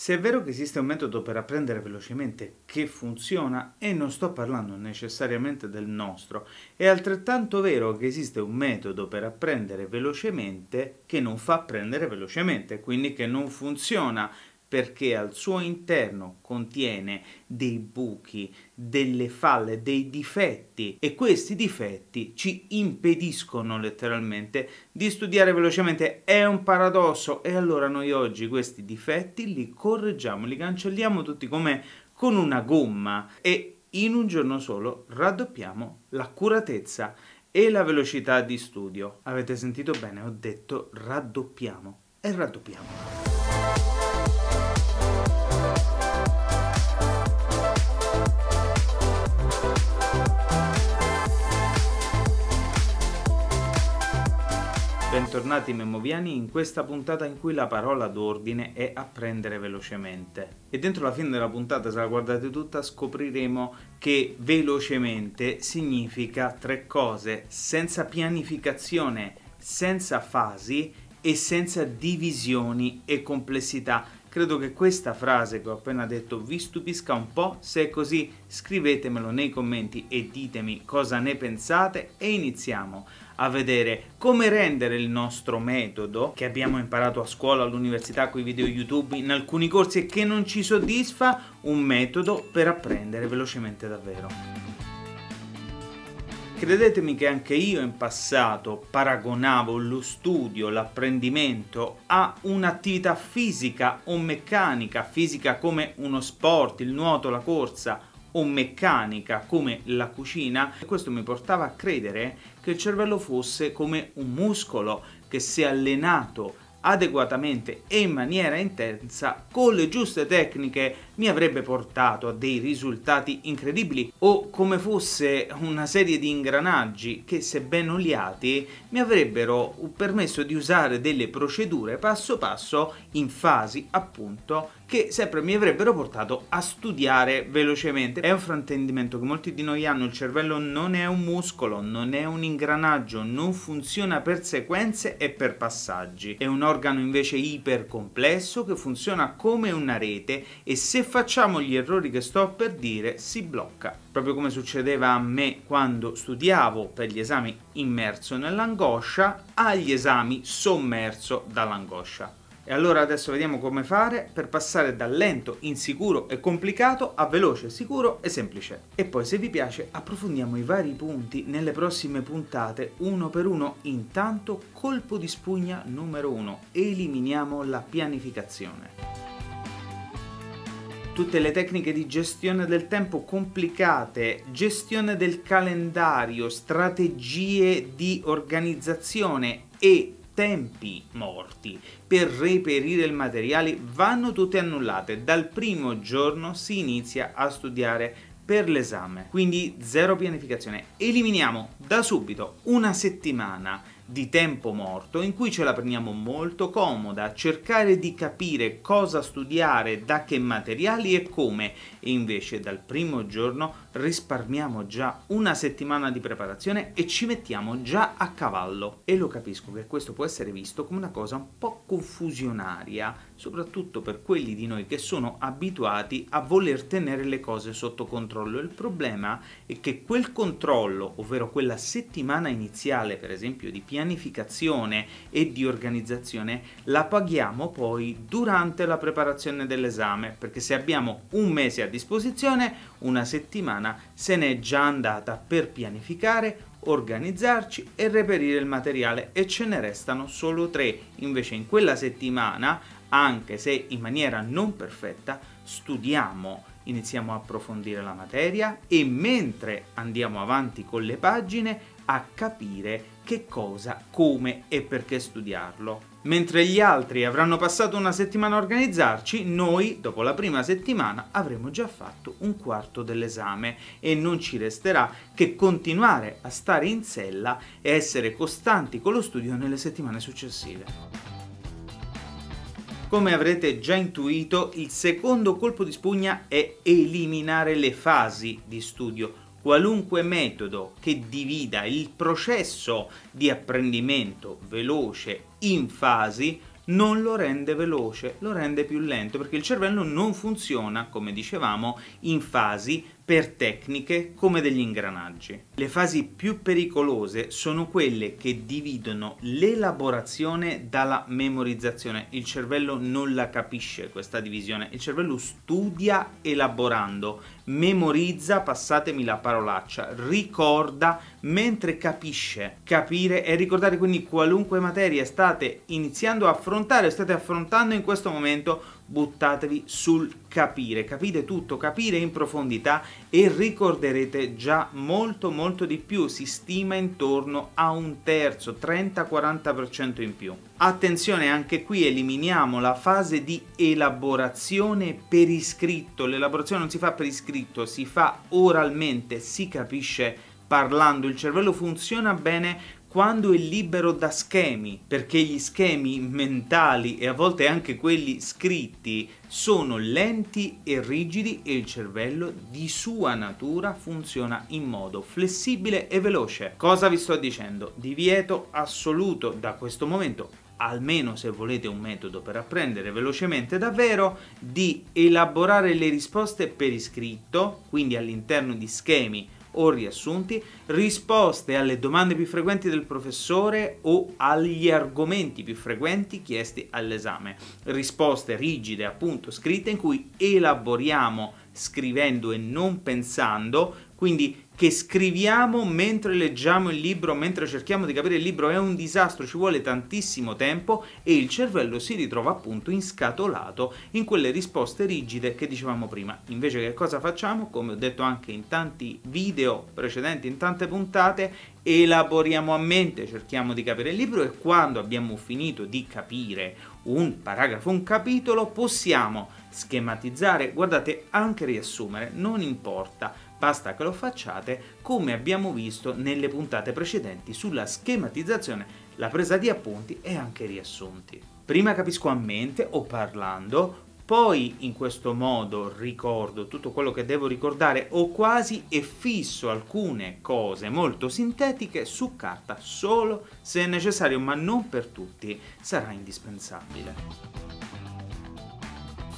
Se è vero che esiste un metodo per apprendere velocemente che funziona, e non sto parlando necessariamente del nostro, è altrettanto vero che esiste un metodo per apprendere velocemente che non fa apprendere velocemente, quindi che non funziona perché al suo interno contiene dei buchi, delle falle, dei difetti e questi difetti ci impediscono letteralmente di studiare velocemente. È un paradosso e allora noi oggi questi difetti li correggiamo, li cancelliamo tutti come con una gomma e in un giorno solo raddoppiamo l'accuratezza e la velocità di studio. Avete sentito bene? Ho detto raddoppiamo e raddoppiamo. Bentornati Memoviani in questa puntata in cui la parola d'ordine è apprendere velocemente. E dentro la fine della puntata, se la guardate tutta, scopriremo che velocemente significa tre cose, senza pianificazione, senza fasi e senza divisioni e complessità. Credo che questa frase che ho appena detto vi stupisca un po', se è così scrivetemelo nei commenti e ditemi cosa ne pensate e iniziamo a vedere come rendere il nostro metodo che abbiamo imparato a scuola, all'università, con i video YouTube, in alcuni corsi e che non ci soddisfa, un metodo per apprendere velocemente davvero. Credetemi che anche io in passato paragonavo lo studio, l'apprendimento a un'attività fisica o meccanica, fisica come uno sport, il nuoto, la corsa, o meccanica come la cucina, questo mi portava a credere che il cervello fosse come un muscolo che se allenato adeguatamente e in maniera intensa con le giuste tecniche mi avrebbe portato a dei risultati incredibili o come fosse una serie di ingranaggi che se ben oliati mi avrebbero permesso di usare delle procedure passo passo in fasi appunto che sempre mi avrebbero portato a studiare velocemente. È un fraintendimento che molti di noi hanno, il cervello non è un muscolo, non è un ingranaggio, non funziona per sequenze e per passaggi. È un organo invece ipercomplesso che funziona come una rete e se facciamo gli errori che sto per dire, si blocca. Proprio come succedeva a me quando studiavo per gli esami immerso nell'angoscia, agli esami sommerso dall'angoscia. E allora adesso vediamo come fare per passare da lento, insicuro e complicato a veloce, sicuro e semplice. E poi se vi piace approfondiamo i vari punti nelle prossime puntate uno per uno. Intanto colpo di spugna numero 1. Eliminiamo la pianificazione tutte le tecniche di gestione del tempo complicate, gestione del calendario, strategie di organizzazione e tempi morti per reperire il materiale vanno tutte annullate. Dal primo giorno si inizia a studiare per l'esame, quindi zero pianificazione. Eliminiamo da subito una settimana di tempo morto in cui ce la prendiamo molto comoda a cercare di capire cosa studiare, da che materiali e come e invece dal primo giorno risparmiamo già una settimana di preparazione e ci mettiamo già a cavallo. E lo capisco che questo può essere visto come una cosa un po' confusionaria, soprattutto per quelli di noi che sono abituati a voler tenere le cose sotto controllo. Il problema è che quel controllo, ovvero quella settimana iniziale per esempio di piano pianificazione e di organizzazione la paghiamo poi durante la preparazione dell'esame, perché se abbiamo un mese a disposizione, una settimana se n'è già andata per pianificare, organizzarci e reperire il materiale e ce ne restano solo tre. Invece in quella settimana, anche se in maniera non perfetta, studiamo, iniziamo a approfondire la materia e mentre andiamo avanti con le pagine a capire che cosa, come e perché studiarlo. Mentre gli altri avranno passato una settimana a organizzarci, noi, dopo la prima settimana, avremo già fatto un quarto dell'esame e non ci resterà che continuare a stare in sella e essere costanti con lo studio nelle settimane successive. Come avrete già intuito, il secondo colpo di spugna è eliminare le fasi di studio, qualunque metodo che divida il processo di apprendimento veloce in fasi non lo rende veloce, lo rende più lento perché il cervello non funziona, come dicevamo, in fasi per tecniche come degli ingranaggi. Le fasi più pericolose sono quelle che dividono l'elaborazione dalla memorizzazione. Il cervello non la capisce questa divisione, il cervello studia elaborando, memorizza, passatemi la parolaccia, ricorda mentre capisce. Capire e ricordare quindi qualunque materia state iniziando a affrontare, state affrontando in questo momento buttatevi sul capire, capite tutto, capire in profondità e ricorderete già molto molto di più, si stima intorno a un terzo, 30-40% in più. Attenzione, anche qui eliminiamo la fase di elaborazione per iscritto, l'elaborazione non si fa per iscritto, si fa oralmente, si capisce parlando, il cervello funziona bene quando è libero da schemi, perché gli schemi mentali e a volte anche quelli scritti sono lenti e rigidi e il cervello di sua natura funziona in modo flessibile e veloce. Cosa vi sto dicendo? Divieto assoluto da questo momento almeno se volete un metodo per apprendere velocemente davvero, di elaborare le risposte per iscritto, quindi all'interno di schemi o riassunti, risposte alle domande più frequenti del professore o agli argomenti più frequenti chiesti all'esame, risposte rigide appunto scritte in cui elaboriamo scrivendo e non pensando quindi che scriviamo mentre leggiamo il libro, mentre cerchiamo di capire il libro, è un disastro, ci vuole tantissimo tempo e il cervello si ritrova appunto inscatolato in quelle risposte rigide che dicevamo prima. Invece che cosa facciamo? Come ho detto anche in tanti video precedenti, in tante puntate, elaboriamo a mente, cerchiamo di capire il libro e quando abbiamo finito di capire un paragrafo, un capitolo, possiamo schematizzare, guardate, anche riassumere, non importa Basta che lo facciate come abbiamo visto nelle puntate precedenti sulla schematizzazione, la presa di appunti e anche riassunti. Prima capisco a mente o parlando, poi in questo modo ricordo tutto quello che devo ricordare o quasi e fisso alcune cose molto sintetiche su carta solo se necessario ma non per tutti sarà indispensabile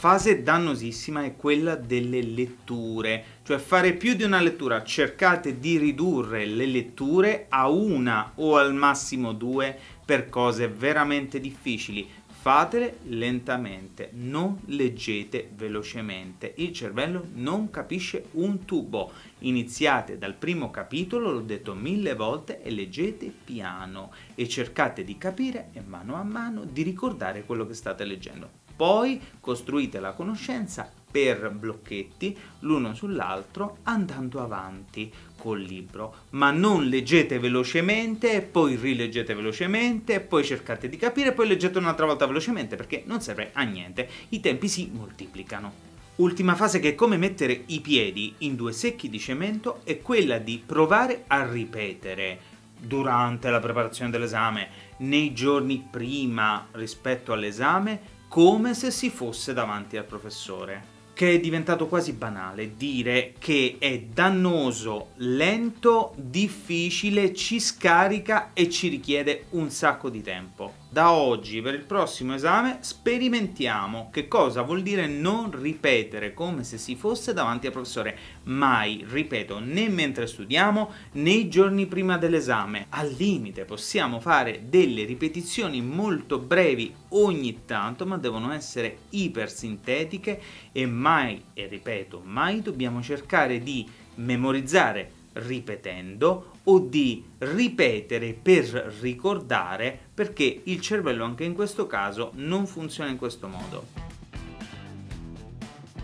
fase dannosissima è quella delle letture, cioè fare più di una lettura, cercate di ridurre le letture a una o al massimo due per cose veramente difficili. Fatele lentamente, non leggete velocemente, il cervello non capisce un tubo. Iniziate dal primo capitolo, l'ho detto mille volte, e leggete piano e cercate di capire e mano a mano di ricordare quello che state leggendo. Poi costruite la conoscenza per blocchetti l'uno sull'altro andando avanti col libro, ma non leggete velocemente, poi rileggete velocemente, poi cercate di capire, poi leggete un'altra volta velocemente perché non serve a niente, i tempi si moltiplicano. Ultima fase che è come mettere i piedi in due secchi di cemento è quella di provare a ripetere durante la preparazione dell'esame, nei giorni prima rispetto all'esame, come se si fosse davanti al professore che è diventato quasi banale dire che è dannoso, lento, difficile, ci scarica e ci richiede un sacco di tempo da oggi per il prossimo esame sperimentiamo che cosa vuol dire non ripetere come se si fosse davanti al professore. Mai, ripeto, né mentre studiamo né i giorni prima dell'esame. Al limite possiamo fare delle ripetizioni molto brevi ogni tanto, ma devono essere ipersintetiche e mai, e ripeto, mai dobbiamo cercare di memorizzare ripetendo o di ripetere per ricordare perché il cervello anche in questo caso non funziona in questo modo.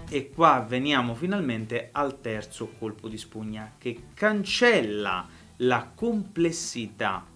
E qua veniamo finalmente al terzo colpo di spugna che cancella la complessità,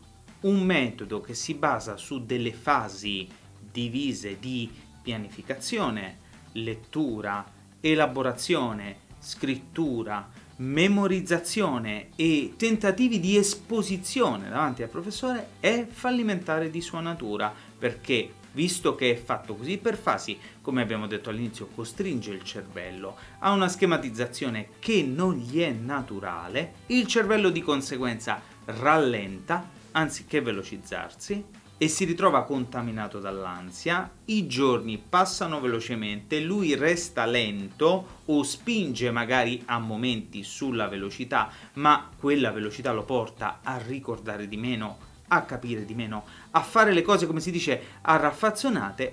un metodo che si basa su delle fasi divise di pianificazione, lettura, elaborazione, scrittura, memorizzazione e tentativi di esposizione davanti al professore è fallimentare di sua natura, perché visto che è fatto così per fasi, come abbiamo detto all'inizio, costringe il cervello a una schematizzazione che non gli è naturale, il cervello di conseguenza rallenta anziché velocizzarsi e si ritrova contaminato dall'ansia, i giorni passano velocemente, lui resta lento o spinge magari a momenti sulla velocità, ma quella velocità lo porta a ricordare di meno, a capire di meno, a fare le cose come si dice a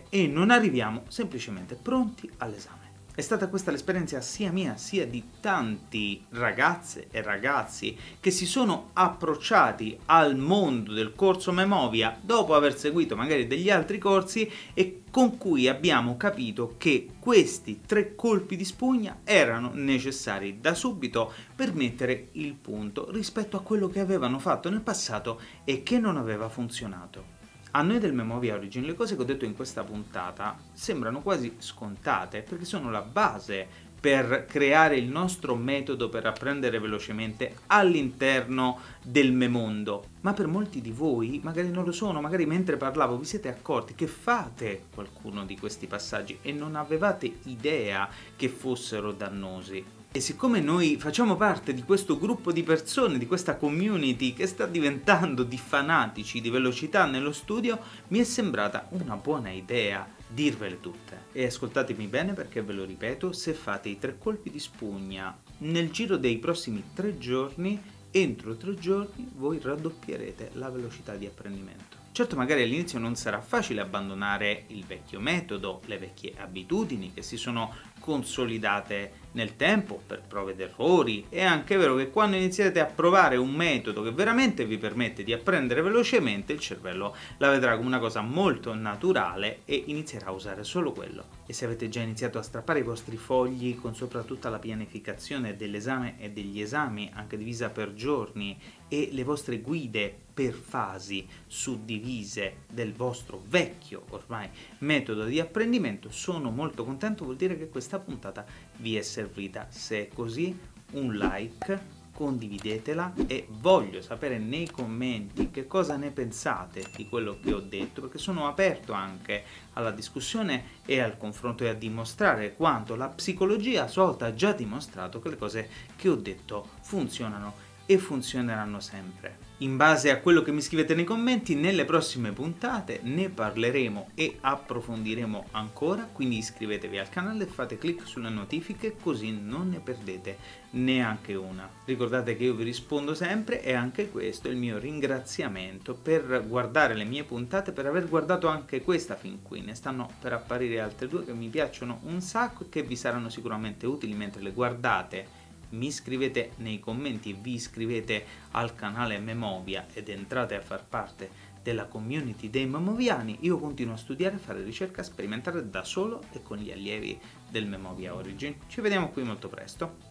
e non arriviamo semplicemente pronti all'esame. È stata questa l'esperienza sia mia sia di tanti ragazze e ragazzi che si sono approcciati al mondo del corso Memovia dopo aver seguito magari degli altri corsi e con cui abbiamo capito che questi tre colpi di spugna erano necessari da subito per mettere il punto rispetto a quello che avevano fatto nel passato e che non aveva funzionato. A noi del Memoria Origin le cose che ho detto in questa puntata sembrano quasi scontate perché sono la base per creare il nostro metodo per apprendere velocemente all'interno del memondo. Ma per molti di voi magari non lo sono, magari mentre parlavo vi siete accorti che fate qualcuno di questi passaggi e non avevate idea che fossero dannosi. E siccome noi facciamo parte di questo gruppo di persone, di questa community che sta diventando di fanatici di velocità nello studio, mi è sembrata una buona idea dirvele tutte. E ascoltatemi bene perché ve lo ripeto, se fate i tre colpi di spugna nel giro dei prossimi tre giorni, entro tre giorni voi raddoppierete la velocità di apprendimento. Certo magari all'inizio non sarà facile abbandonare il vecchio metodo, le vecchie abitudini che si sono consolidate nel tempo per prove ed errori. È anche vero che quando inizierete a provare un metodo che veramente vi permette di apprendere velocemente, il cervello la vedrà come una cosa molto naturale e inizierà a usare solo quello. E se avete già iniziato a strappare i vostri fogli con soprattutto la pianificazione dell'esame e degli esami, anche divisa per giorni, e le vostre guide per fasi suddivise del vostro vecchio ormai metodo di apprendimento, sono molto contento, vuol dire che questa puntata vi è servita. Se è così, un like, condividetela e voglio sapere nei commenti che cosa ne pensate di quello che ho detto perché sono aperto anche alla discussione e al confronto e a dimostrare quanto la psicologia a sua volta ha già dimostrato che le cose che ho detto funzionano e funzioneranno sempre. In base a quello che mi scrivete nei commenti, nelle prossime puntate ne parleremo e approfondiremo ancora, quindi iscrivetevi al canale e fate clic sulle notifiche così non ne perdete neanche una. Ricordate che io vi rispondo sempre e anche questo è il mio ringraziamento per guardare le mie puntate, per aver guardato anche questa fin qui. Ne stanno per apparire altre due che mi piacciono un sacco e che vi saranno sicuramente utili mentre le guardate mi scrivete nei commenti, vi iscrivete al canale Memovia ed entrate a far parte della community dei memoviani, io continuo a studiare, a fare ricerca, a sperimentare da solo e con gli allievi del Memovia Origin. Ci vediamo qui molto presto.